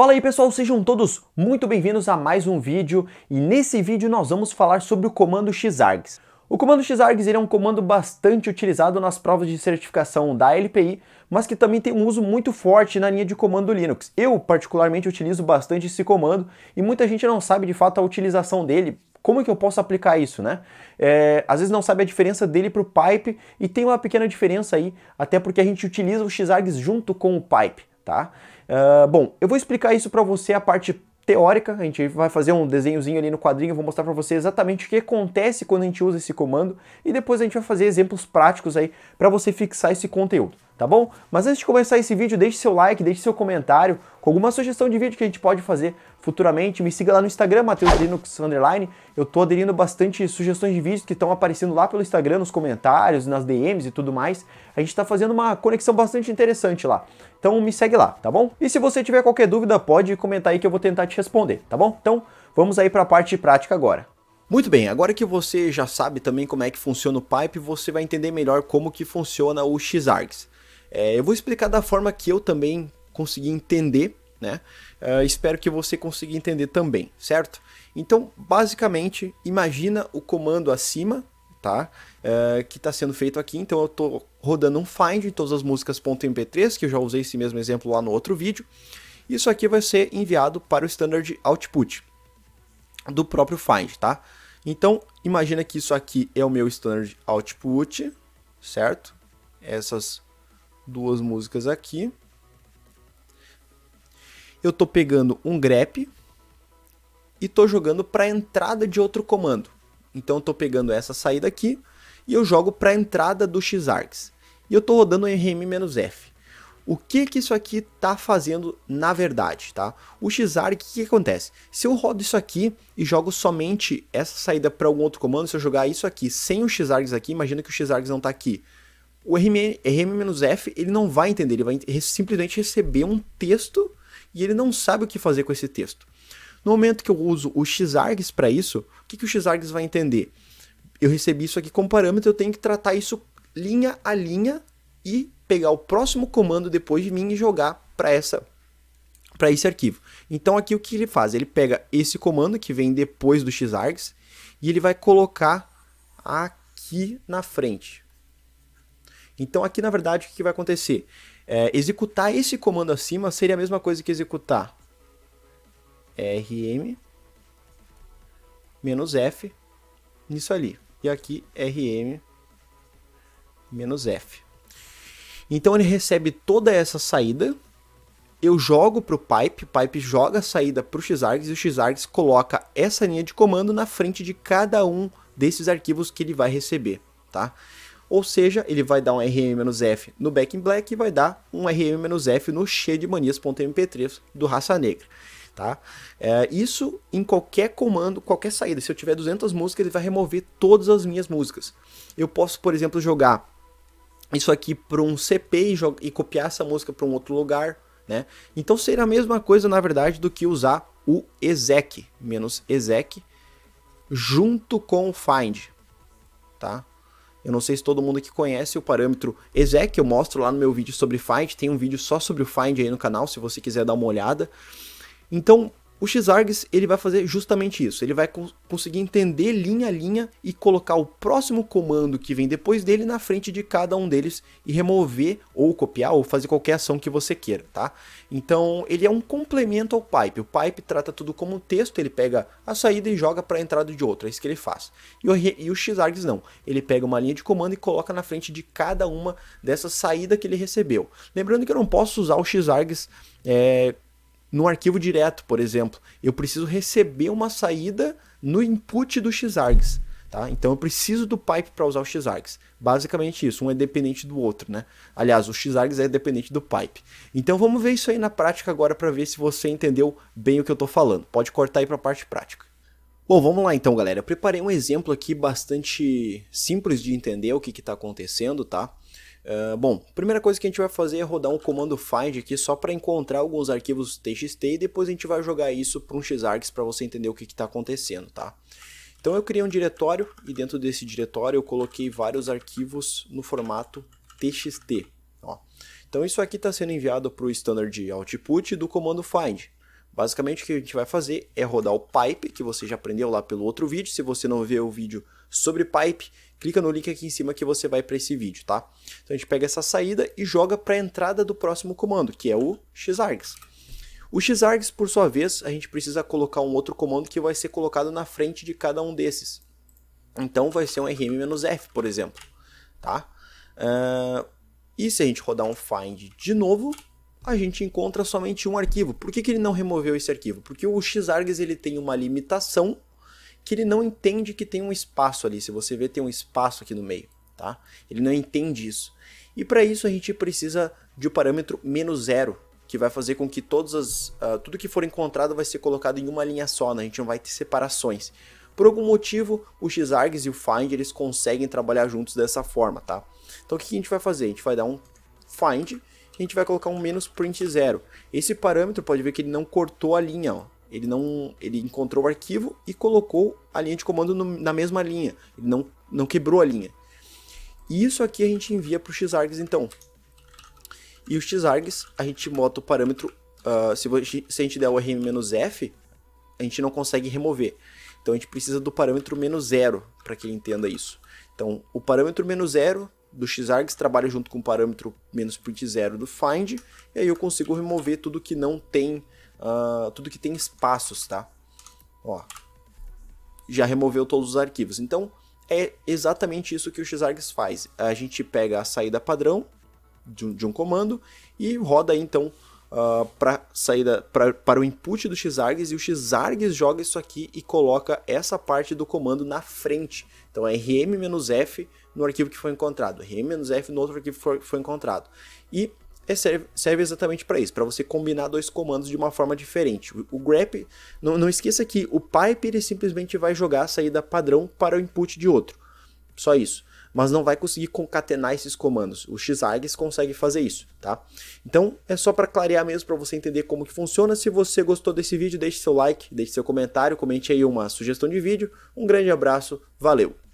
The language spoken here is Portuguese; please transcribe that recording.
Fala aí pessoal, sejam todos muito bem-vindos a mais um vídeo e nesse vídeo nós vamos falar sobre o comando xargs. O comando xargs é um comando bastante utilizado nas provas de certificação da LPI, mas que também tem um uso muito forte na linha de comando Linux. Eu particularmente utilizo bastante esse comando e muita gente não sabe de fato a utilização dele, como é que eu posso aplicar isso, né? É, às vezes não sabe a diferença dele para o pipe e tem uma pequena diferença aí, até porque a gente utiliza o xargs junto com o pipe tá? Uh, bom, eu vou explicar isso para você a parte teórica, a gente vai fazer um desenhozinho ali no quadrinho, vou mostrar para você exatamente o que acontece quando a gente usa esse comando e depois a gente vai fazer exemplos práticos aí para você fixar esse conteúdo tá bom? Mas antes de começar esse vídeo, deixe seu like, deixe seu comentário, com alguma sugestão de vídeo que a gente pode fazer futuramente. Me siga lá no Instagram, MatheusLinux Underline. Eu tô aderindo bastante sugestões de vídeos que estão aparecendo lá pelo Instagram, nos comentários, nas DMs e tudo mais. A gente tá fazendo uma conexão bastante interessante lá. Então me segue lá, tá bom? E se você tiver qualquer dúvida, pode comentar aí que eu vou tentar te responder, tá bom? Então vamos aí para a parte prática agora. Muito bem, agora que você já sabe também como é que funciona o pipe, você vai entender melhor como que funciona o Xargs. É, eu vou explicar da forma que eu também consegui entender, né? Uh, espero que você consiga entender também, certo? Então, basicamente, imagina o comando acima, tá? Uh, que está sendo feito aqui. Então, eu estou rodando um find em todas as músicas.mp3, que eu já usei esse mesmo exemplo lá no outro vídeo. Isso aqui vai ser enviado para o standard output do próprio find, tá? Então, imagina que isso aqui é o meu standard output, certo? Essas duas músicas aqui. Eu tô pegando um grep e tô jogando para a entrada de outro comando. Então eu tô pegando essa saída aqui e eu jogo para a entrada do xargs. E eu tô rodando rm-f. O que que isso aqui tá fazendo na verdade, tá? O xarg, o que, que acontece? Se eu rodo isso aqui e jogo somente essa saída para algum outro comando, se eu jogar isso aqui sem o xargs aqui, imagina que o xargs não tá aqui o RM-F ele não vai entender, ele vai simplesmente receber um texto e ele não sabe o que fazer com esse texto. No momento que eu uso o xargs para isso, o que, que o xargs vai entender? Eu recebi isso aqui como parâmetro, eu tenho que tratar isso linha a linha e pegar o próximo comando depois de mim e jogar para essa para esse arquivo. Então aqui o que ele faz? Ele pega esse comando que vem depois do xargs e ele vai colocar aqui na frente. Então aqui na verdade o que vai acontecer? É, executar esse comando acima seria a mesma coisa que executar rm menos f nisso ali. E aqui rm menos f. Então ele recebe toda essa saída, eu jogo para o pipe, o pipe joga a saída para o xargs e o xargs coloca essa linha de comando na frente de cada um desses arquivos que ele vai receber, tá? Ou seja, ele vai dar um RM-F no Back in Black e vai dar um RM-F no cheio de manias.mp3 do Raça Negra. Tá? É, isso em qualquer comando, qualquer saída. Se eu tiver 200 músicas, ele vai remover todas as minhas músicas. Eu posso, por exemplo, jogar isso aqui para um CP e, e copiar essa música para um outro lugar. Né? Então seria a mesma coisa, na verdade, do que usar o exec, menos exec, junto com o find, tá? Eu não sei se todo mundo que conhece o parâmetro exec, eu mostro lá no meu vídeo sobre find, tem um vídeo só sobre o find aí no canal, se você quiser dar uma olhada. Então, o Xargs ele vai fazer justamente isso. Ele vai conseguir entender linha a linha e colocar o próximo comando que vem depois dele na frente de cada um deles e remover ou copiar ou fazer qualquer ação que você queira, tá? Então ele é um complemento ao pipe. O pipe trata tudo como um texto. Ele pega a saída e joga para a entrada de outra. É isso que ele faz. E o, e Xargs não. Ele pega uma linha de comando e coloca na frente de cada uma dessa saída que ele recebeu. Lembrando que eu não posso usar o Xargs é, no arquivo direto, por exemplo, eu preciso receber uma saída no input do xargs. Tá? Então eu preciso do pipe para usar o xargs. Basicamente isso, um é dependente do outro, né? Aliás, o xargs é dependente do pipe. Então vamos ver isso aí na prática agora para ver se você entendeu bem o que eu estou falando. Pode cortar aí para a parte prática. Bom, vamos lá então, galera. Eu preparei um exemplo aqui bastante simples de entender o que está acontecendo, tá? Ah, bom, primeira coisa que a gente vai fazer é rodar um comando find aqui só para encontrar alguns arquivos txt e depois a gente vai jogar isso para um xargs para você entender o que está acontecendo, tá? Então eu criei um diretório e dentro desse diretório eu coloquei vários arquivos no formato txt. Ó. Então isso aqui está sendo enviado para o standard output do comando find. Basicamente o que a gente vai fazer é rodar o pipe, que você já aprendeu lá pelo outro vídeo. Se você não viu o vídeo sobre pipe, clica no link aqui em cima que você vai para esse vídeo, tá? Então a gente pega essa saída e joga para a entrada do próximo comando, que é o xargs. O xargs, por sua vez, a gente precisa colocar um outro comando que vai ser colocado na frente de cada um desses. Então vai ser um rm-f, por exemplo, tá? Uh, e se a gente rodar um find de novo, a gente encontra somente um arquivo. Por que, que ele não removeu esse arquivo? Porque o xargs ele tem uma limitação que ele não entende que tem um espaço ali. Se você vê, tem um espaço aqui no meio, tá? Ele não entende isso. E para isso a gente precisa de um parâmetro menos zero, que vai fazer com que todas as, uh, tudo que for encontrado vai ser colocado em uma linha só, né? a gente não vai ter separações. Por algum motivo, o xargs e o find eles conseguem trabalhar juntos dessa forma, tá? Então o que a gente vai fazer? A gente vai dar um find que a gente vai colocar um menos print zero. Esse parâmetro pode ver que ele não cortou a linha, ó. Ele não, ele encontrou o arquivo e colocou a linha de comando no, na mesma linha. Ele não, não quebrou a linha. E isso aqui a gente envia para o xargs então. E o xargs a gente bota o parâmetro. Uh, se, se a gente der o rm-f, a gente não consegue remover. Então a gente precisa do parâmetro menos zero para que ele entenda isso. Então o parâmetro menos zero do xargs trabalha junto com o parâmetro menos print zero do find, e aí eu consigo remover tudo que não tem, uh, tudo que tem espaços, tá? Ó, já removeu todos os arquivos. Então, é exatamente isso que o xargs faz. A gente pega a saída padrão de um, de um comando e roda aí, então, uh, ah, para saída para o input do xargs e o xargs joga isso aqui e coloca essa parte do comando na frente. Então é rm-f no arquivo que foi encontrado, rm-f no outro arquivo que foi, foi encontrado. E é, serve, serve exatamente para isso, para você combinar dois comandos de uma forma diferente. O, o grep, não, não esqueça que o pipe ele simplesmente vai jogar a saída padrão para o input de outro. Só isso mas não vai conseguir concatenar esses comandos. O XARGS consegue fazer isso, tá? Então, é só para clarear mesmo, para você entender como que funciona. Se você gostou desse vídeo, deixe seu like, deixe seu comentário, comente aí uma sugestão de vídeo. Um grande abraço, valeu!